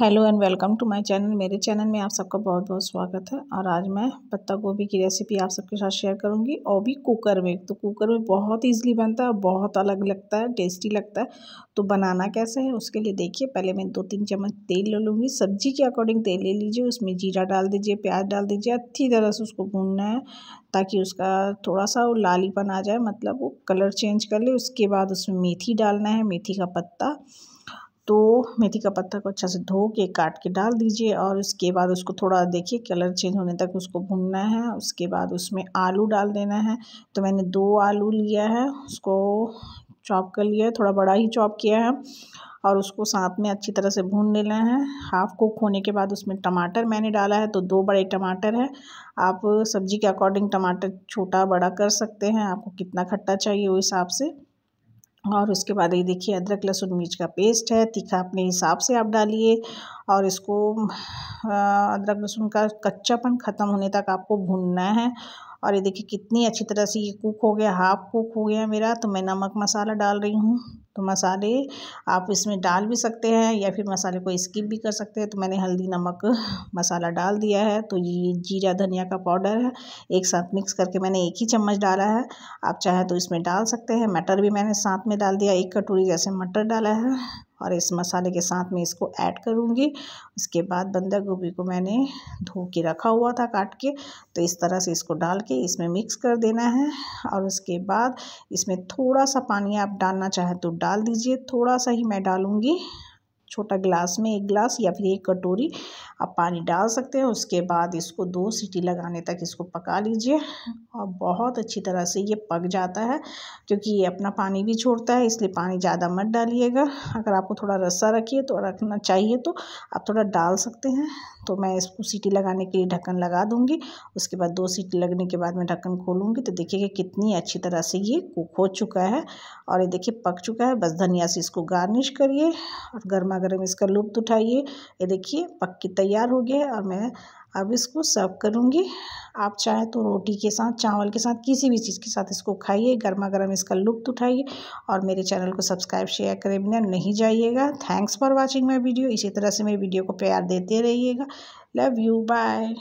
hello and welcome to my channel मेरे channel में आप सबका बहुत बहुत स्वागत है और आज मैं पत्ता गोभी की रेसिपी आप सबके साथ शेयर करूंगी और भी कुकर में तो कुकर में बहुत इजीली बनता है और बहुत अलग लगता है टेस्टी लगता है तो बनाना कैसे है उसके लिए देखिए पहले मैं दो तीन चम्मच तेल ले लूँगी सब्जी के अकॉर्डिंग तेल ले लीजिए उसमें जीरा डाल दीजिए प्याज डाल दीजिए अच्छी तरह से उसको भूनना है ताकि उसका थोड़ा सा वो लालीपन आ जाए मतलब वो कलर चेंज कर ले उसके बाद उसमें मेथी डालना है मेथी का पत्ता तो मेथी का पत्ता को अच्छा से धो के काट के डाल दीजिए और उसके बाद उसको थोड़ा देखिए कलर चेंज होने तक उसको भूनना है उसके बाद उसमें आलू डाल देना है तो मैंने दो आलू लिया है उसको चॉप कर लिया है थोड़ा बड़ा ही चॉप किया है और उसको साथ में अच्छी तरह से भून लेना है हाफ़ कुक होने के बाद उसमें टमाटर मैंने डाला है तो दो बड़े टमाटर है आप सब्ज़ी के अकॉर्डिंग टमाटर छोटा बड़ा कर सकते हैं आपको कितना खट्टा चाहिए वो हिसाब से और उसके बाद ये देखिए अदरक लहसुन मिर्च का पेस्ट है तीखा अपने हिसाब से आप डालिए और इसको अदरक लहसुन का कच्चापन ख़त्म होने तक आपको भूनना है और ये देखिए कितनी अच्छी तरह से ये कुक हो गया हाफ कुक हो गया मेरा तो मैं नमक मसाला डाल रही हूँ तो मसाले आप इसमें डाल भी सकते हैं या फिर मसाले को स्किप भी कर सकते हैं तो मैंने हल्दी नमक मसाला डाल दिया है तो ये जीरा धनिया का पाउडर है एक साथ मिक्स करके मैंने एक ही चम्मच डाला है आप चाहें तो इसमें डाल सकते हैं मटर भी मैंने साथ में डाल दिया एक कटोरी जैसे मटर डाला है और इस मसाले के साथ मैं इसको ऐड करूँगी उसके बाद बंदा गोभी को मैंने धो के रखा हुआ था काट के तो इस तरह से इसको डाल के इसमें मिक्स कर देना है और उसके बाद इसमें थोड़ा सा पानी आप डालना चाहें तो डाल दीजिए थोड़ा सा ही मैं डालूँगी छोटा गिलास में एक गिलास या फिर एक कटोरी आप पानी डाल सकते हैं उसके बाद इसको दो सीटी लगाने तक इसको पका लीजिए और बहुत अच्छी तरह से ये पक जाता है क्योंकि ये अपना पानी भी छोड़ता है इसलिए पानी ज़्यादा मत डालिएगा अगर आपको थोड़ा रस्सा रखिए तो रखना चाहिए तो आप थोड़ा डाल सकते हैं तो मैं इसको सीटी लगाने के लिए ढक्कन लगा दूँगी उसके बाद दो सीटी लगने के बाद मैं ढक्कन खोलूँगी तो देखिएगा कितनी अच्छी तरह से ये कुक हो चुका है और ये देखिए पक चुका है बस धनिया से इसको गार्निश करिए और गर्मा गर्म इसका लुप्त उठाइए ये देखिए पक्की तैयार हो गया और मैं अब इसको सर्व करूँगी आप चाहें तो रोटी के साथ चावल के साथ किसी भी चीज़ के साथ इसको खाइए गर्मा गर्म इसका लुप्त उठाइए और मेरे चैनल को सब्सक्राइब शेयर करें बिना नहीं जाइएगा thanks for watching my video इसी तरह से मेरे वीडियो को प्यार देते रहिएगा लव यू बाय